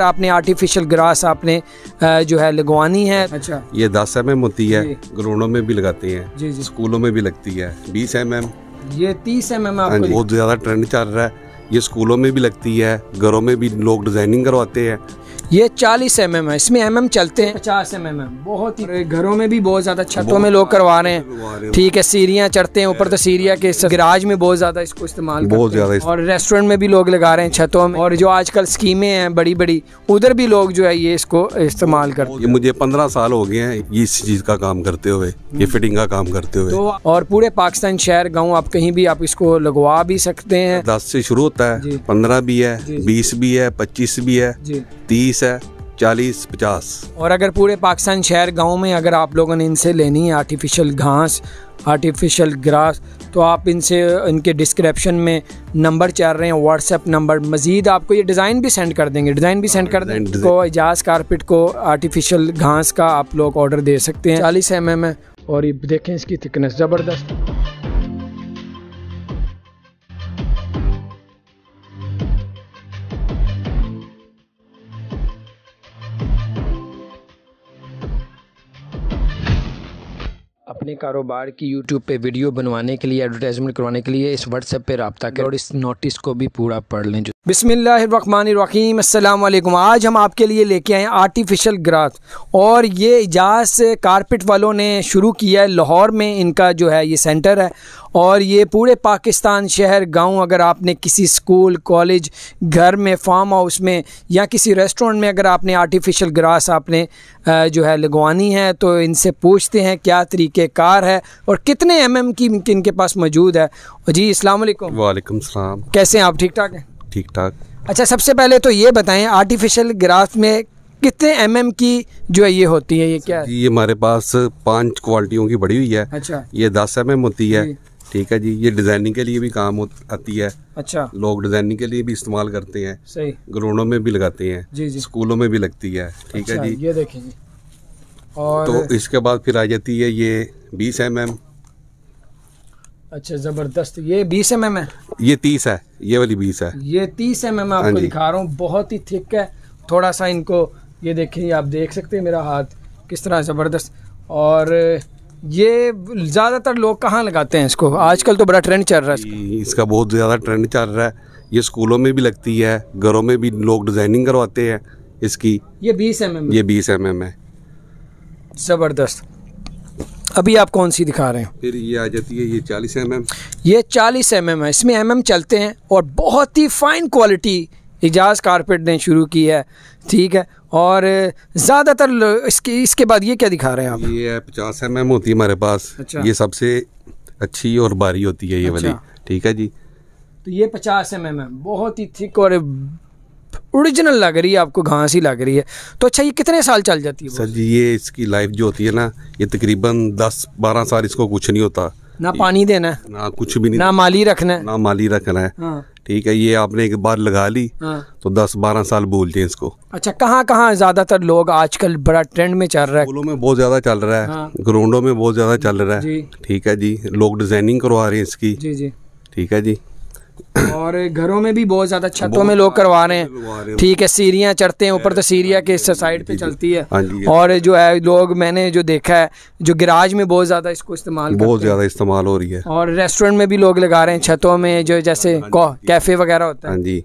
आपने artificial grass आपने जो है लगवानी है अच्छा ये दस एम एम होती है ग्राउंडों में भी लगाते हैं जी जी स्कूलों में भी लगती है बीस एम एम ये तीस एम एम हाँ बहुत ज्यादा ट्रेंड चल रहा है ये स्कूलों में भी लगती है घरों में भी लोग डिजाइनिंग करवाते हैं ये 40 एम mm है इसमें एम mm चलते हैं 50 एम mm बहुत ही घरों में भी बहुत ज़्यादा छतों में लोग करवा रहे हैं ठीक है सीरिया चढ़ते हैं ऊपर तो सीरिया के गिराज में बहुत ज़्यादा इसको इस्तेमाल बहुत ज़्यादा और रेस्टोरेंट में भी लोग लगा रहे हैं छतों में और जो आजकल स्कीमें हैं बड़ी बड़ी उधर भी लोग जो है ये इसको इस्तेमाल करते हैं मुझे पंद्रह साल हो गए हैं ये इस चीज़ का काम करते हुए ये फिटिंग हम्म। का काम करते हुए तो, और पूरे पाकिस्तान शहर गाँव आप कहीं भी आप इसको लगवा भी सकते हैं दस से शुरू होता है पंद्रह भी है बीस भी है पच्चीस भी है तीस है चालीस पचास और अगर पूरे पाकिस्तान शहर गांव में अगर आप लोगों ने इनसे लेनी है आर्टिफिशियल घास आर्टिफिशियल ग्रास तो आप इनसे इनके डिस्क्रिप्शन में नंबर चल रहे हैं व्हाट्सएप नंबर मज़ीद आपको ये डिज़ाइन भी सेंड कर देंगे डिज़ाइन भी सेंड हाँ, कर देंगे तो एजाज कारपेट को आर्टिफिशियल घास का आप लोग ऑर्डर दे सकते हैं चालीस एम एम है और ये देखें इसकी थिकनेस ज़बरदस्त अपने कारोबार की यूट्यूब पे वीडियो बनवाने के लिए एडवर्टाइजमेंट करवाने के लिए इस व्हाट्सएप पे रबता करें और इस नोटिस को भी पूरा पढ़ लें बिसमीम अल्लाम आज हम आपके लिए लेके आए आर्टिफिशियल ग्रास और ये इजाज़ कारपेट वालों ने शुरू किया है लाहौर में इनका जो है ये सेंटर है और ये पूरे पाकिस्तान शहर गांव अगर आपने किसी स्कूल कॉलेज घर में फार्म हाउस में या किसी रेस्टोरेंट में अगर आपने आर्टिफिशियल ग्रास आपने जो है लगवानी है तो इनसे पूछते हैं क्या तरीक़ेकार है और कितने एम एम की इनके पास मौजूद है जी अल्लाम वालेकुम कैसे हैं आप ठीक ठाक हैं ठीक ठाक अच्छा सबसे पहले तो ये बताएं आर्टिफिशियल ग्रास में कितने एम mm की जो है ये होती है ये क्या है? ये हमारे पास पांच क्वालिटियों की बड़ी हुई है अच्छा ये दस एम mm होती है ठीक है जी ये डिजाइनिंग के लिए भी काम आती है अच्छा लोग डिजाइनिंग के लिए भी इस्तेमाल करते हैं सही ग्राउंडों में भी लगाते हैं जी जी स्कूलों में भी लगती है ठीक अच्छा, है जी ये देखिए और तो इसके बाद फिर आ जाती है ये बीस एम mm, अच्छा जबरदस्त ये बीस एम एम है ये तीस है ये वाली बीस है ये तीस एम एम आपको हाँ दिखा रहा हूँ बहुत ही थिक है थोड़ा सा इनको ये देखें आप देख सकते हैं मेरा हाथ किस तरह ज़बरदस्त और ये ज़्यादातर लोग कहाँ लगाते हैं इसको आजकल तो बड़ा ट्रेंड चल रहा है इसका बहुत ज़्यादा ट्रेंड चल रहा है ये स्कूलों में भी लगती है घरों में भी लोग डिज़ाइनिंग करवाते हैं इसकी ये बीस एम एम ये बीस एम एम है ज़बरदस्त अभी आप कौन सी दिखा रहे हैं फिर ये आ जाती है ये चालीस एम एम ये चालीस एम एम है इसमें एम एम चलते हैं और बहुत ही फाइन क्वालिटी एजाज कारपेट ने शुरू की है ठीक है और ज़्यादातर इसके इसके बाद ये क्या दिखा रहे हैं आप ये पचास एम एम होती है हमारे पास अच्छा। ये सबसे अच्छी और भारी होती है ये अच्छा। वाली ठीक है जी तो ये पचास एम एम है बहुत ही थिक और ओरिजिनल लग रही है आपको घास ही लग रही है तो अच्छा ये कितने साल चल जाती है सर जी ये इसकी लाइफ जो होती है ना ये तकरीबन दस बारह साल इसको कुछ नहीं होता ना पानी देना है ना कुछ भी नहीं ना माली रखना है ना माली रखना है हाँ। ठीक है ये आपने एक बार लगा ली हाँ। तो दस बारह साल बोलते हैं इसको अच्छा कहाँ कहाँ ज्यादातर लोग आजकल बड़ा ट्रेंड में चल रहा है स्कूलों में बहुत ज्यादा चल रहा है हाँ। ग्राउंडो में बहुत ज्यादा चल रहा है ठीक है जी लोग डिजाइनिंग करवा रहे हैं इसकी जी जी ठीक है जी और घरों में भी बहुत ज्यादा छतों में लोग करवा रहे हैं ठीक है सीरिया चढ़ते हैं ऊपर तो सीरिया हाँ के साइड पे चलती है हाँ हाँ और जो है लोग मैंने जो देखा है जो गिराज में बहुत ज्यादा इसको इस्तेमाल बहुत ज्यादा इस्तेमाल हो रही है और रेस्टोरेंट में भी लोग लगा रहे हैं छतों में जो जैसे कैफे वगैरह होता है जी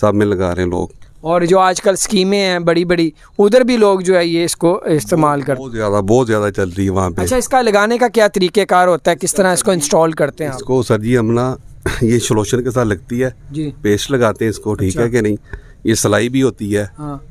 सब में लगा रहे हैं लोग और जो आजकल स्कीमें हैं बड़ी बड़ी उधर भी लोग जो है ये इसको इस्तेमाल करते हैं बहुत ज़्यादा बहुत ज़्यादा चल रही है वहाँ पे अच्छा इसका लगाने का क्या तरीक़ेकार होता है किस तरह इसको इंस्टॉल करते हैं इसको सर जी हम ना ये शलोशन के साथ लगती है जी पेस्ट लगाते हैं इसको ठीक अच्छा। है कि नहीं ये सलाई भी होती है हाँ।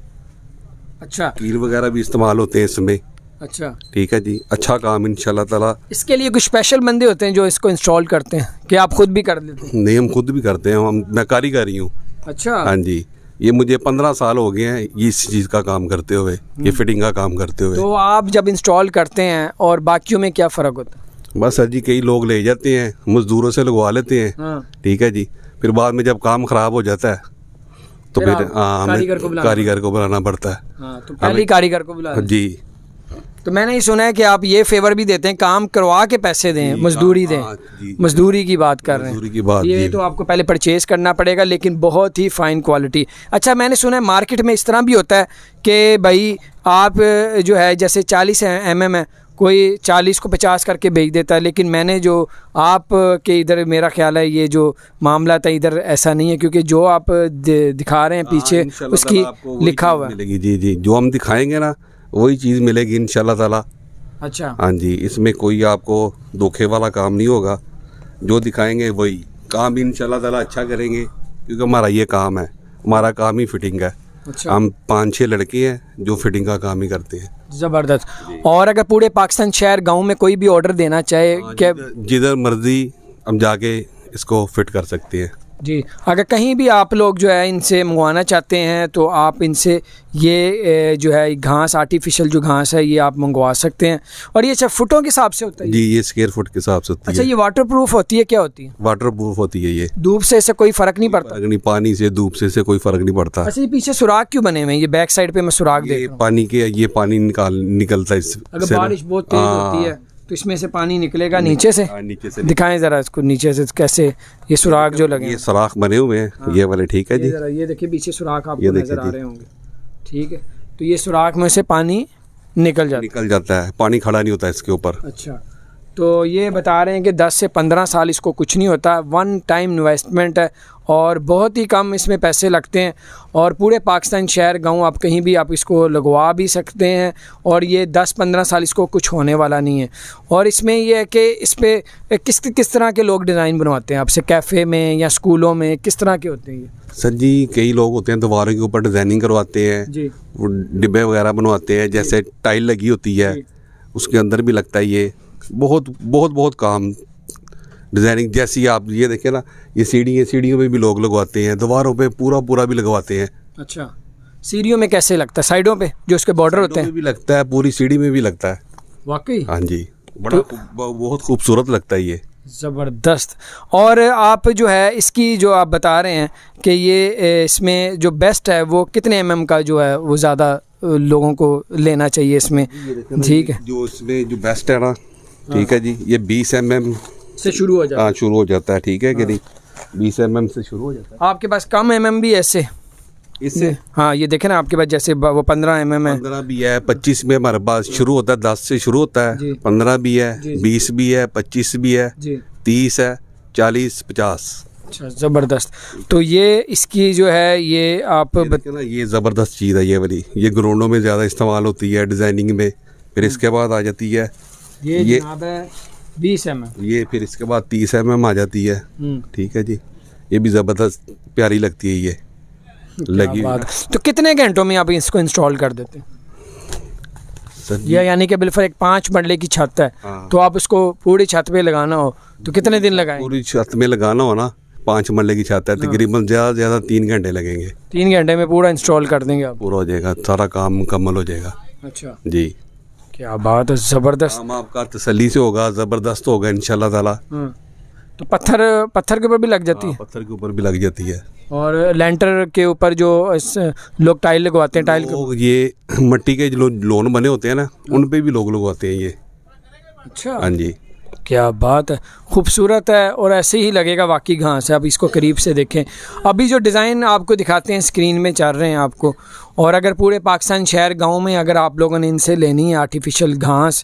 अच्छा कील वगैरह भी इस्तेमाल होते हैं इसमें अच्छा ठीक है जी अच्छा काम इन ताला इसके लिए कुछ स्पेशल बंदे होते हैं जो इसको इंस्टॉल करते हैं कि आप खुद भी कर लेते हैं नहीं हम खुद भी करते हैं हम मैं कारीगरी हूँ अच्छा हाँ जी ये मुझे पंद्रह साल हो गए हैं ये इस चीज़ का काम करते हुए ये फिटिंग हम्म। का काम करते हुए तो आप जब इंस्टॉल करते हैं और बाकियों में क्या फ़र्क होता है बस सर जी कई लोग ले जाते हैं मजदूरों से लगवा लेते हैं हाँ। ठीक है जी फिर बाद में जब काम खराब हो जाता है तो फिर हाँ, हमें कारीगर को बुलाना पड़ता है हाँ, तो पहले कारीगर को बुला जी तो मैंने ये सुना है कि आप ये फेवर भी देते हैं काम करवा के पैसे दें मजदूरी दें मजदूरी की बात कर रहे हैं की बात ये तो आपको पहले परचेज करना पड़ेगा लेकिन बहुत ही फाइन क्वालिटी अच्छा मैंने सुना है मार्केट में इस तरह भी होता है कि भाई आप जो है जैसे चालीस एम एम है कोई चालीस को पचास करके बेच देता है लेकिन मैंने जो आप के इधर मेरा ख्याल है ये जो मामला था इधर ऐसा नहीं है क्योंकि जो आप दिखा रहे हैं हाँ, पीछे उसकी लिखा हुआ मिलेगी जी जी जो हम दिखाएंगे ना वही चीज़ मिलेगी इन शाह अच्छा हाँ जी इसमें कोई आपको धोखे वाला काम नहीं होगा जो दिखाएंगे वही काम इन शाह अच्छा करेंगे क्योंकि हमारा ये काम है हमारा काम ही फिटिंग है अच्छा। हम पाँच छः लड़के हैं जो फिटिंग का काम ही करते हैं ज़बरदस्त और अगर पूरे पाकिस्तान शहर गांव में कोई भी ऑर्डर देना चाहे हाँ, क्या जिधर मर्जी हम जाके इसको फिट कर सकते हैं जी अगर कहीं भी आप लोग जो है इनसे मंगवाना चाहते हैं तो आप इनसे ये जो है घास आर्टिफिशियल जो घास है ये आप मंगवा सकते हैं और ये अच्छा फुटों के हिसाब से होता है जी ये स्केयर फुट के हिसाब से होती अच्छा है। ये वाटर प्रूफ होती है क्या होती है वाटर प्रूफ होती है ये धूप से इससे कोई फर्क नहीं पड़ता नहीं पानी से धूप से इससे कोई फर्क नहीं पड़ता अच्छा ये पीछे सुराख क्यों बने हुए ये बैक साइड पे मैं सुराख दे पानी के ये पानी निकाल निकलता है बारिश बहुत तेज होती हाँ। है तो इसमें से पानी निकलेगा नीचे से नीचे से दिखाएं ज़रा इसको नीचे से कैसे ये सुराख जो लगे ये सुराख बने हुए हैं हाँ। ये वाले ठीक है जी ये देखिए पीछे सुराख आपको नज़र आ रहे होंगे ठीक है तो ये सुराख में से पानी निकल जाता निकल जाता है पानी खड़ा नहीं होता इसके ऊपर अच्छा तो ये बता रहे हैं कि 10 से 15 साल इसको कुछ नहीं होता वन टाइम इन्वेस्टमेंट है और बहुत ही कम इसमें पैसे लगते हैं और पूरे पाकिस्तान शहर गांव आप कहीं भी आप इसको लगवा भी सकते हैं और ये 10-15 साल इसको कुछ होने वाला नहीं है और इसमें यह है कि इस पर किस किस तरह के लोग डिज़ाइन बनवाते हैं आपसे कैफ़े में या स्कूलों में किस तरह के होते हैं ये सर जी कई लोग होते हैं दीवारों के ऊपर डिज़ाइनिंग करवाते हैं जी डिब्बे वगैरह बनवाते हैं जैसे टाइल लगी होती है उसके अंदर भी लगता है ये बहुत बहुत बहुत काम डिज़ाइनिंग जैसी आप ये देखें ना ये सीढ़ी है सीढ़ियों में भी लोग लगवाते हैं दीवारों पे पूरा पूरा भी लगवाते हैं अच्छा सीढ़ियों में कैसे लगता है साइडों पे जो उसके बॉर्डर होते हैं भी लगता है पूरी सीढ़ी में भी लगता है वाकई हाँ जी बड़ा तो, बहुत खूबसूरत लगता है ये ज़बरदस्त और आप जो है इसकी जो आप बता रहे हैं कि ये इसमें जो बेस्ट है वो कितने एम का जो है वो ज़्यादा लोगों को लेना चाहिए इसमें ठीक है जो इसमें जो बेस्ट है ना ठीक है जी ये बीस एम एम से शुरू हो जाता हाँ, है शुरू हो जाता है ठीक है कि हाँ। नहीं बीस एम एम से शुरू हो जाता है आपके पास कम एम एम भी ऐसे इससे हाँ ये देखे ना आपके पास जैसे वो पंद्रह एम एम है पंद्रह भी है पच्चीस में हमारे पास शुरू होता है दस से शुरू होता है पंद्रह भी है बीस भी है पच्चीस भी है तीस है चालीस पचास अच्छा ज़बरदस्त तो ये इसकी जो है ये आप ये, ये ज़बरदस्त चीज़ है ये वाली ये ग्राउंडों में ज़्यादा इस्तेमाल होती है डिज़ाइनिंग में फिर हम्म। इसके बाद आ जाती है ये ये बीस एम एम ये फिर इसके बाद तीस एम एम आ जाती है हम्म। ठीक है जी ये भी ज़बरदस्त प्यारी लगती है ये लगी तो कितने घंटों में आप इसको इंस्टॉल कर देते हैं या यानी कि बिलफर एक पांच मरले की छत है हाँ। तो आप उसको पूरी छत पे लगाना हो तो कितने दिन लगाए पूरी छत में लगाना हो ना पांच मरले की छत है तकरीबन हाँ। ज़्यादा से ज़्यादा तीन घंटे लगेंगे तीन घंटे में पूरा इंस्टॉल कर देंगे आप पूरा हो जाएगा सारा काम मुकम्मल हो जाएगा अच्छा जी क्या बात है ज़बरदस्त हम आपका तसली से होगा ज़बरदस्त होगा इन ताला हाँ। तो पत्थर पत्थर के ऊपर भी लग जाती हाँ, है पत्थर के ऊपर भी लग जाती है और लेंटर के ऊपर जो लोग टाइल लगवाते हैं टाइल ये मट्टी के जो लोन बने होते हैं ना उन पे भी लोग लगवाते हैं ये अच्छा हाँ जी क्या बात है खूबसूरत है और ऐसे ही लगेगा वाकई घास है आप इसको करीब से देखें अभी जो डिज़ाइन आपको दिखाते हैं स्क्रीन में चल रहे हैं आपको और अगर पूरे पाकिस्तान शहर गांव में अगर आप लोगों ने इनसे लेनी है आर्टिफिशियल घास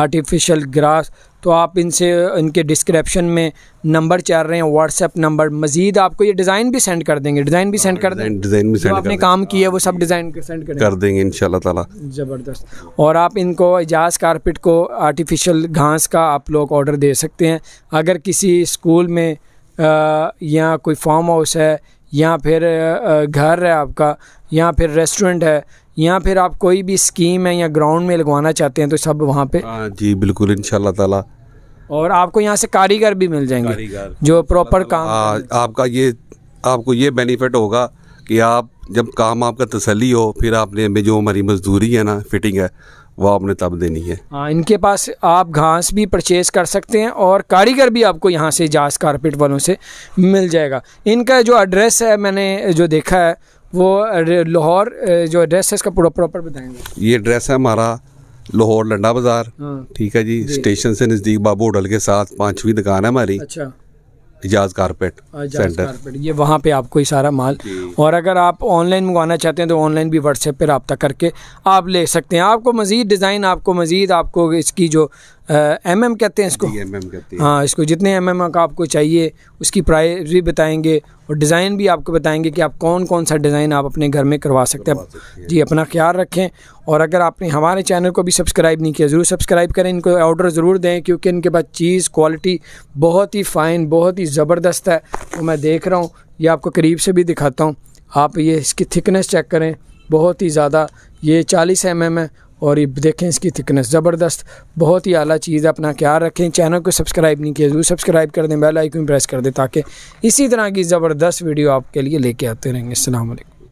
आर्टिफिशियल ग्रास तो आप इनसे इनके डिस्क्रिप्शन में नंबर चाह रहे हैं व्हाट्सएप नंबर मजीद आपको ये डिज़ाइन भी सेंड कर देंगे डिज़ाइन भी सेंड हाँ, कर देंगे डिज़ाइन भी सेंड आपने काम किया है वो सब डिज़ाइन सेंड कर कर देंगे इन ताला ज़बरदस्त और आप इनको एजाज कारपेट को आर्टिफिशियल घास का आप लोग ऑर्डर दे सकते हैं अगर किसी स्कूल में या कोई फार्म हाउस है या फिर घर है आपका या फिर रेस्टोरेंट है या फिर आप कोई भी स्कीम है या ग्राउंड में लगवाना चाहते हैं तो सब वहाँ पे हाँ जी बिल्कुल इन ताला और आपको यहाँ से कारीगर भी मिल जाएंगे जो प्रॉपर काम आ, हाँ, आपका ये आपको ये बेनिफिट होगा कि आप जब काम आपका तसली हो फिर आपने में जो हमारी मजदूरी है ना फिटिंग है वो आपने तब देनी है हाँ इनके पास आप घास भी परचेज कर सकते हैं और कारीगर भी आपको यहाँ से जास कारपेट वालों से मिल जाएगा इनका जो एड्रेस है मैंने जो देखा है वो लाहौर जो एड्रेस है इसका पूरा प्रॉपर बताएंगे ये एड्रेस है हमारा लाहौर लंडा बाज़ार हाँ। ठीक है जी स्टेशन से नज़दीक बाबू होटल के साथ पाँचवीं दुकान है हमारी अच्छा इजाज़ कारपेट सेंटर हाँ, ये वहाँ पे आपको ही सारा माल और अगर आप ऑनलाइन मंगवाना चाहते हैं तो ऑनलाइन भी व्हाट्सएप पे रबता करके आप ले सकते हैं आपको मज़ीद डिज़ाइन आपको मज़ीद आपको इसकी जो एम एम कहते हैं इसको एम एम कहते हैं हाँ इसको जितने एम एम का आपको चाहिए उसकी प्राइस भी बताएंगे और डिज़ाइन भी आपको बताएंगे कि आप कौन कौन सा डिज़ाइन आप अपने घर में करवा सकते हैं जी अपना ख्याल रखें और अगर आपने हमारे चैनल को भी सब्सक्राइब नहीं किया ज़रूर सब्सक्राइब करें इनको ऑर्डर ज़रूर दें क्योंकि इनके पास चीज़ क्वालिटी बहुत ही फ़ाइन बहुत ही ज़बरदस्त है वो मैं देख रहा हूँ ये आपको करीब से भी दिखाता हूँ आप ये इसकी थिकनेस चेक करें बहुत ही ज़्यादा ये चालीस एम mm है और ये देखें इसकी थिकनेस ज़बरदस्त बहुत ही आला चीज़ है अपना ख्याल रखें चैनल को सब्सक्राइब नहीं किया जरूर सब्सक्राइब कर दें बेल आइकन प्रेस कर दें ताकि इसी तरह की ज़बरदस्त वीडियो आपके लिए लेके आते रहेंगे अल्लाम